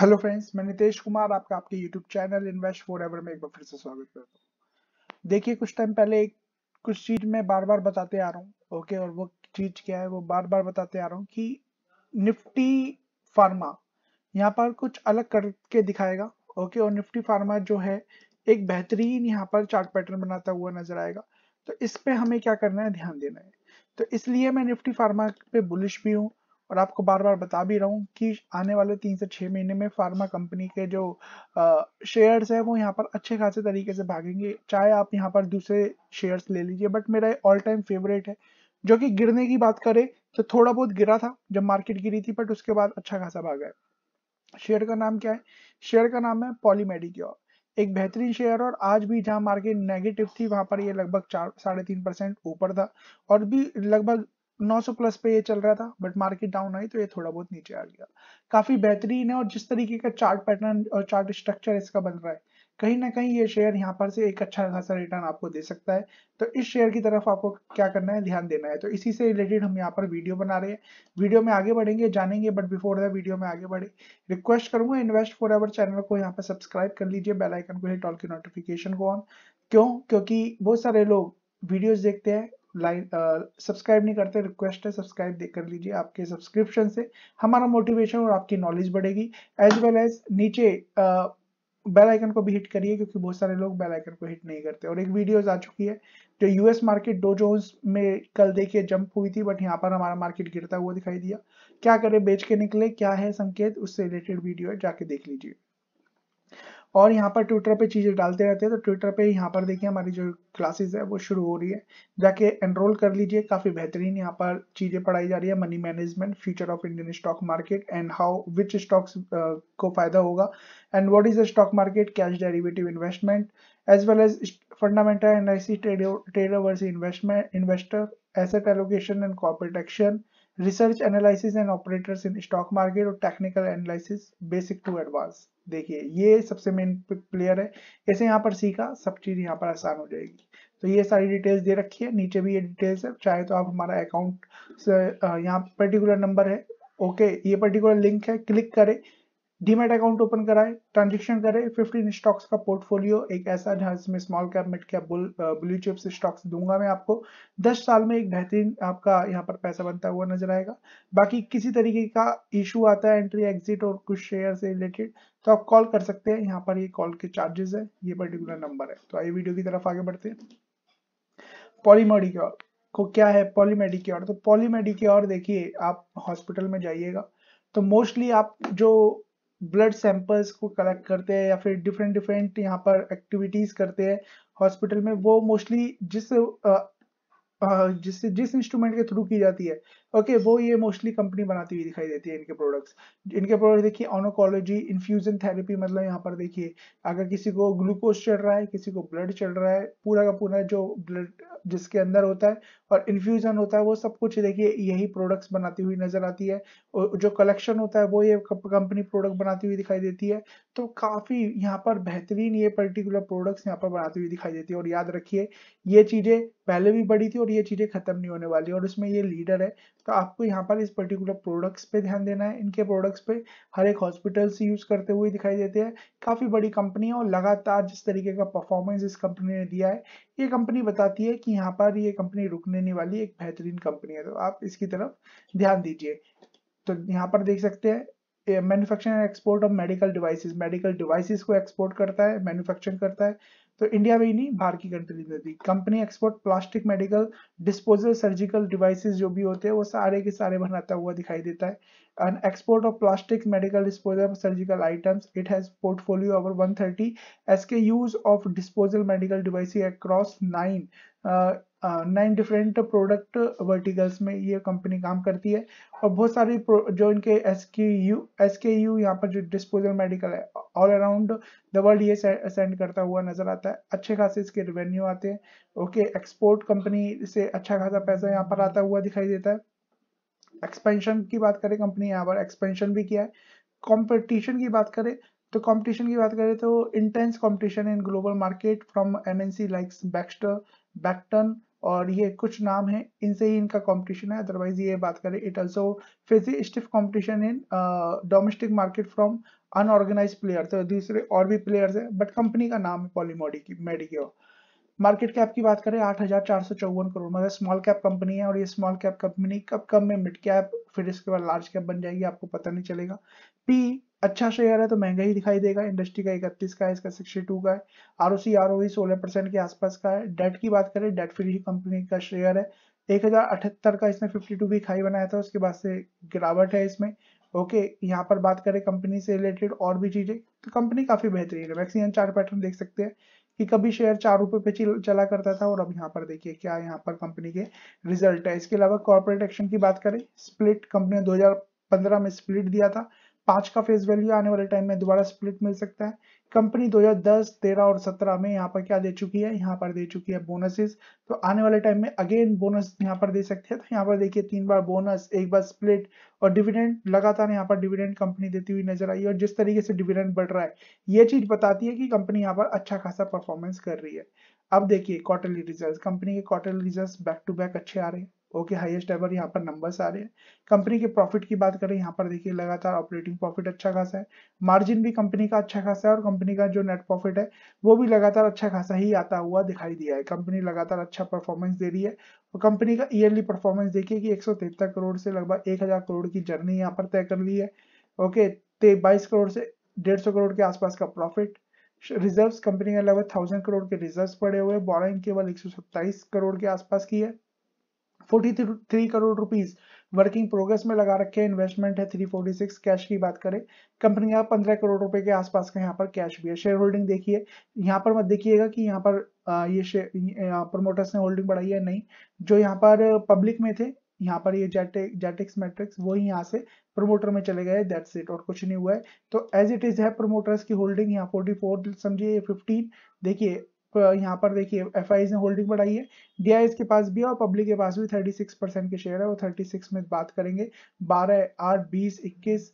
hello friends मैं नितेश कुमार आपका आपके YouTube channel invest for ever में एक बार फिर से स्वागत करता हूँ देखिए कुछ टाइम पहले एक कुछ चीज मैं बार बार बताते आ रहा हूँ ओके और वो चीज क्या है वो बार बार बताते आ रहा हूँ कि निफ्टी फार्मा यहाँ पर कुछ अलग करके दिखाएगा ओके और निफ्टी फार्मा जो है एक बेहतरीन यहाँ पर चार्ट पैटर्न बनाता हुआ नजर आएगा तो इस पे हमें क्या करना है ध्यान देना है तो इसलिए मैं निफ्टी फार्मा पे बुलिश भी हूँ और आपको बार बार बता भी रहा हूँ कि आने वाले तीन से छः महीने में फार्मा कंपनी के जो शेयर्स है वो यहाँ पर अच्छे खासे तरीके से भागेंगे चाहे आप यहाँ पर दूसरे शेयर्स ले लीजिए बट मेरा ऑल टाइम फेवरेट है जो कि गिरने की बात करें तो थोड़ा बहुत गिरा था जब मार्केट गिरी थी बट उसके बाद अच्छा खासा भागा है शेयर का नाम क्या है शेयर का नाम है पॉलीमेडिक्योर एक बेहतरीन शेयर और आज भी जहां मार्केट नेगेटिव थी वहां पर ये लगभग चार साढ़े तीन परसेंट ऊपर था और भी लगभग 900 प्लस पे ये चल रहा था बट मार्केट डाउन आई तो ये थोड़ा बहुत नीचे आ गया काफी बेहतरीन है और जिस तरीके का चार्ट पैटर्न और चार्ट स्ट्रक्चर इसका बन रहा है कहीं ना कहीं ये शेयर यहाँ पर से एक अच्छा खासा रिटर्न आपको दे सकता है तो इस शेयर की तरफ आपको क्या करना है ध्यान देना है तो इसी से रिलेटेड हम यहाँ पर वीडियो बना रहे हैं वीडियो में आगे बढ़ेंगे जानेंगे बट बिफोर द वीडियो में आगे बढ़े रिक्वेस्ट करूंगा इन्वेस्ट फॉर एवर चैनल को यहाँ पर सब्सक्राइब कर लीजिए बेलाइकन को हिट ऑल की नोटिफिकेशन को ऑन क्यों क्योंकि बहुत सारे लोग वीडियोज देखते हैं लाइन सब्सक्राइब नहीं करते रिक्वेस्ट है सब्सक्राइब कर लीजिए आपके सब्सक्रिप्शन से हमारा मोटिवेशन और आपकी नॉलेज बढ़ेगी एज वेल एज नीचे uh, बेल आइकन को भी हिट करिए क्योंकि बहुत सारे लोग बेल आइकन को हिट नहीं करते और एक वीडियो आ चुकी है जो यूएस मार्केट डो जोन्स में कल देखिए जंप हुई थी बट यहाँ पर हमारा मार्केट गिरता हुआ दिखाई दिया क्या करें बेच के निकले क्या है संकेत उससे रिलेटेड वीडियो है जाके देख लीजिए और यहाँ पर ट्विटर पे चीज़ें डालते रहते हैं तो ट्विटर पे यहाँ पर देखिए हमारी जो क्लासेस है वो शुरू हो रही है जाके एनरोल कर लीजिए काफ़ी बेहतरीन यहाँ पर चीज़ें पढ़ाई जा रही है money management future of Indian stock market and how which stocks को फायदा होगा and what is the stock market cash derivative investment as well as fundamental NIC trader versus investment investor asset allocation and corporate action research analysis and operators in stock market और technical analysis basic to advance देखिए ये सबसे main player है ऐसे यहाँ पर सीखा सब चीज यहाँ पर आसान हो जाएगी तो ये सारी डिटेल्स दे रखी है नीचे भी ये डिटेल्स है चाहे तो आप हमारा अकाउंट यहाँ पर्टिकुलर नंबर है ओके ये पर्टिकुलर लिंक है क्लिक करें डीमेट अकाउंट ओपन कराए ट्रांजेक्शन करे 15 स्टॉक्स का पोर्टफोलियो एक ऐसा जहां जिसमें small cap mid cap blue chips stocks दूंगा मैं आपको 10 साल में एक बेहतरीन आपका यहां पर पैसा बनता हुआ नजर आएगा बाकी किसी तरीके का इशू आता है एंट्री एग्जिट और कुछ शेयर से रिलेटेड तो आप कॉल कर सकते हैं यहाँ पर ये कॉल के चार्जेस है ये पर्टिकुलर नंबर है तो आइए वीडियो की तरफ आगे बढ़ते हैं पॉलीमेडिक्योर को क्या है पॉलीमेडिक्योर तो पॉलीमेडिक्योर देखिए आप हॉस्पिटल में जाइएगा तो मोस्टली आप जो ब्लड सैंपल्स को कलेक्ट करते हैं या फिर डिफरेंट डिफरेंट यहाँ पर एक्टिविटीज करते हैं हॉस्पिटल में वो मोस्टली जिस आ, आ, जिस जिस इंस्ट्रूमेंट के थ्रू की जाती है ओके वो ये मोस्टली कंपनी बनाती हुई दिखाई देती है इनके प्रोडक्ट्स इनके प्रोडक्ट देखिए ऑनोकोलॉजी इन्फ्यूजन थेरेपी मतलब यहाँ पर देखिए अगर किसी को ग्लूकोज चढ़ रहा है किसी को ब्लड चढ़ रहा है पूरा का पूरा जो ब्लड जिसके अंदर होता है और इन्फ्यूजन होता है वो सब कुछ देखिए यही प्रोडक्ट्स बनाती हुई नजर आती है और जो कलेक्शन होता है वो ये कंपनी प्रोडक्ट बनाती हुई दिखाई देती है तो काफी यहाँ पर बेहतरीन ये पर्टिकुलर प्रोडक्ट्स यहाँ पर बनाती हुई दिखाई देती है और याद रखिए ये चीजें पहले भी बड़ी थी और ये चीजें खत्म नहीं होने वाली और इसमें ये लीडर है तो आपको यहाँ पर इस पर्टिकुलर प्रोडक्ट्स पे ध्यान देना है इनके प्रोडक्ट्स पे हर एक हॉस्पिटल से यूज़ करते हुए दिखाई देते हैं काफ़ी बड़ी कंपनी है और लगातार जिस तरीके का परफॉर्मेंस इस कंपनी ने दिया है ये कंपनी बताती है कि यहाँ पर ये कंपनी रुकने नहीं वाली एक बेहतरीन कंपनी है तो आप इसकी तरफ ध्यान दीजिए तो यहाँ पर देख सकते हैं manufacturing export of medical devices medical devices को एक्सपोर्ट करता है मैन्युफैक्चरिंग करता है तो इंडिया में ही नहीं बाहर की कंट्रीज में भी company export plastic medical disposal surgical devices जो भी होते हैं वो सारे के सारे बनाता हुआ दिखाई देता है and export of plastic medical disposal surgical items it has portfolio over 130 SKUs of disposal medical devices across nine nine different product verticals में ये कंपनी काम करती है और बहुत सारी जो इनके एस के यू एस के यू यहाँ पर जो डिस्पोजल मेडिकल है ऑल अराउंड द वर्ल्ड ये सेंड करता हुआ नजर आता है अच्छे खासे इसके रेवेन्यू आते हैं ओके एक्सपोर्ट कंपनी से अच्छा खासा पैसा यहाँ पर आता हुआ दिखाई देता है एक्सपेंशन की बात करें कंपनी यहाँ पर एक्सपेंशन भी किया है कॉम्पिटिशन की बात करें तो कंपटीशन की बात करें तो intense competition in global market from MNC likes Baxter Becton और ये कुछ नाम है इनसे ही इनका कंपटीशन है अदरवाइज ये बात करें it also facing stiff competition in domestic market from unorganise player तो दूसरे और भी प्लेयर्स है बट कंपनी का नाम है पॉलीमोडी की मेडिक्योर मार्केट कैप की बात करें आठ हजार चार सौ चौवन करोड़ मगर स्मॉल कैप कंपनी है और ये स्मॉल कैप कंपनी कब कम में मिड कैप फिर इसके बाद लार्ज कैप बन जाएगी आपको पता नहीं चलेगा पी अच्छा शेयर है तो महंगा ही दिखाई देगा इंडस्ट्री का इकतीस का है इसका सिक्सटी टू का है R O C R O सोलह परसेंट के आसपास का है डेट की बात करें डेट फ्री कंपनी का शेयर है एक हजार अठहत्तर का इसने फिफ्टी टू भी खाई बनाया था उसके बाद से गिरावट है इसमें ओके यहाँ पर बात करें कंपनी से रिलेटेड और भी चीजें तो कंपनी काफी बेहतरीन है वैक्सीन चार्ट पैटर्न देख सकते हैं कि कभी शेयर चार रुपए पे चला करता था और अब यहाँ पर देखिए क्या यहाँ पर कंपनी के रिजल्ट है इसके अलावा कॉर्पोरेट एक्शन की बात करें स्प्लिट कंपनी ने 2015 में स्प्लिट दिया था पांच का फेस वैल्यू आने वाले टाइम में दोबारा स्प्लिट मिल सकता है कंपनी 2010, 13 और 17 में यहाँ पर क्या दे चुकी है यहाँ पर दे चुकी है बोनसेस तो आने वाले टाइम में अगेन बोनस यहाँ पर दे सकते हैं तो यहाँ पर देखिए तीन बार बोनस एक बार स्प्लिट और डिविडेंड लगातार यहाँ पर डिविडेंड कंपनी देती हुई नजर आई और जिस तरीके से डिविडेंड बढ़ रहा है ये चीज बताती है कि कंपनी यहाँ पर अच्छा खासा परफॉर्मेंस कर रही है अब देखिए क्वार्टरली रिजल्ट कंपनी के quarterly result back to back अच्छे आ रहे हैं ओके हाईएस्ट एवर यहाँ पर नंबर्स आ रहे हैं कंपनी के प्रॉफिट की बात करें यहाँ पर देखिए लगातार ऑपरेटिंग प्रॉफिट अच्छा खासा है मार्जिन भी कंपनी का अच्छा खासा है और कंपनी का जो नेट प्रॉफिट है वो भी लगातार अच्छा खासा ही आता हुआ दिखाई दिया है कंपनी लगातार अच्छा परफॉर्मेंस दे रही है और कंपनी का ईयरली परफॉर्मेंस देखिए कि एक करोड़ से लगभग एक करोड़ की जर्नी यहाँ पर तय कर ली है ओके बाईस करोड़ से डेढ़ करोड़ के आसपास का प्रॉफिट रिजर्व्स कंपनी के लगभग थाउजेंड करोड़ के रिजर्व्स पड़े हुए बोरिंग केवल 127 करोड़ के आसपास की है forty crore rupees working progress में लगा रखे इन्वेस्टमेंट है 346 कैश की बात करें कंपनी का पंद्रह करोड़ रुपए के आसपास का यहाँ पर कैश भी है शेयर होल्डिंग देखिए यहाँ पर मत देखिएगा कि यहाँ पर ये शेयर प्रमोटर्स ने होल्डिंग बढ़ाई है नहीं जो यहाँ पर पब्लिक में थे यहाँ पर ये जेटे जेटिक्स मैट्रिक्स वही यहाँ से प्रोमोटर में चले गए दैट्स इट और कुछ नहीं हुआ है तो एज इट इज है प्रोमोटर्स की होल्डिंग यहाँ फोर्टी फोर समझिए फिफ्टीन देखिए यहाँ पर देखिए एफ ने होल्डिंग बढ़ाई है डी के पास भी है और पब्लिक के पास भी 36 परसेंट के शेयर है वो 36 में बात करेंगे 12 आठ 20 21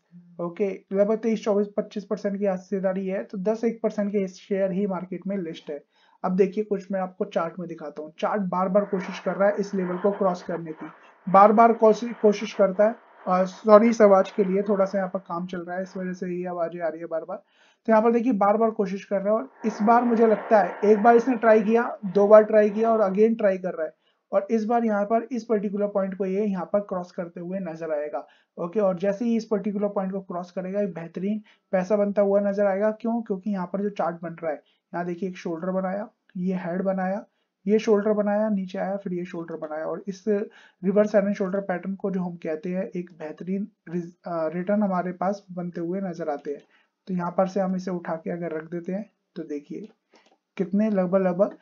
ओके लगभग तेईस चौबीस पच्चीस परसेंट की हिस्सेदारी है तो 10 एक परसेंट के शेयर ही मार्केट में लिस्ट है अब देखिए कुछ मैं आपको चार्ट में दिखाता हूँ चार्ट बार बार कोशिश कर रहा है इस लेवल को क्रॉस करने की बार बार कोशिश करता है सॉरी इस आवाज के लिए थोड़ा सा यहाँ पर काम चल रहा है इस वजह से ये आवाजें आ रही है बार बार तो यहाँ पर देखिए बार बार कोशिश कर रहा है और इस बार मुझे लगता है एक बार इसने ट्राई किया दो बार ट्राई किया और अगेन ट्राई कर रहा है और इस बार यहाँ पर इस पर्टिकुलर पॉइंट को ये यहाँ पर क्रॉस करते हुए नजर आएगा ओके और जैसे ही इस पर्टिकुलर पॉइंट को क्रॉस करेगा एक बेहतरीन पैसा बनता हुआ नजर आएगा क्यों क्योंकि यहाँ पर जो चार्ट बन रहा है यहाँ देखिए एक शोल्डर बनाया ये हेड बनाया ये शोल्डर बनाया नीचे आया फिर ये शोल्डर बनाया और इस रिवर्स एंड शोल्डर पैटर्न को जो हम कहते हैं एक बेहतरीन रिटर्न हमारे पास बनते हुए नजर आते हैं तो यहाँ पर से हम इसे उठा के अगर रख देते हैं तो देखिए कितने लगभग लगभग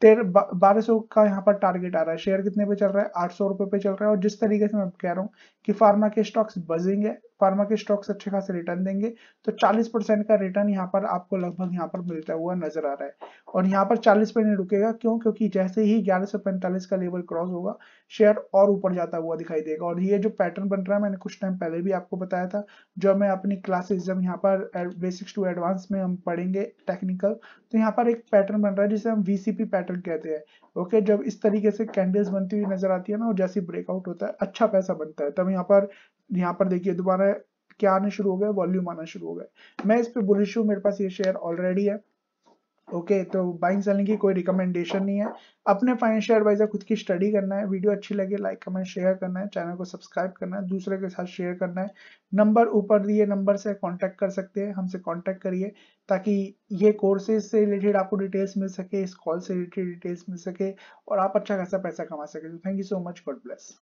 तेरह बारह सौ का यहाँ पर टारगेट आ रहा है शेयर कितने पे चल रहा है आठ सौ रुपए पे चल रहा है और जिस तरीके से मैं कह रहा हूँ कि फार्मा के स्टॉक्स बजेंगे फार्मा के स्टॉक्स अच्छे खासे रिटर्न देंगे तो 40 परसेंट का रिटर्न यहाँ पर आपको लगभग यहाँ पर मिलता हुआ नजर आ रहा है और यहाँ पर 40 पे नहीं रुकेगा क्यों क्योंकि जैसे ही 1145 का लेवल क्रॉस होगा शेयर और ऊपर जाता हुआ दिखाई देगा और ये जो पैटर्न बन रहा है मैंने कुछ टाइम पहले भी आपको बताया था जो मैं अपनी क्लासेज जब यहाँ पर बेसिक्स टू एडवांस में हम पढ़ेंगे टेक्निकल तो यहाँ पर एक पैटर्न बन रहा है जिसे हम वीसीपी पैटर्न कहते हैं ओके जब इस तरीके से कैंडल्स बनती हुई नजर आती है ना और जैसे ब्रेकआउट होता है अच्छा पैसा बनता है तब यहाँ पर यहाँ पर देखिए दोबारा क्या आने शुरू हो गए वॉल्यूम आना शुरू हो गए मैं इस पे बुलिश हूँ मेरे पास ये शेयर ऑलरेडी है ओके okay, तो बाइंग सेलिंग की कोई रिकमेंडेशन नहीं है अपने फाइनेंशियल एडवाइजर खुद की स्टडी करना है वीडियो अच्छी लगे लाइक कमेंट शेयर करना है चैनल को सब्सक्राइब करना है दूसरे के साथ शेयर करना है नंबर ऊपर दिए नंबर से कांटेक्ट कर सकते हैं हमसे कांटेक्ट करिए ताकि ये कोर्सेज से रिलेटेड आपको डिटेल्स मिल सके इस कॉल से रिलेटेड डिटेल्स मिल सके और आप अच्छा खासा पैसा कमा सके thank you so much God bless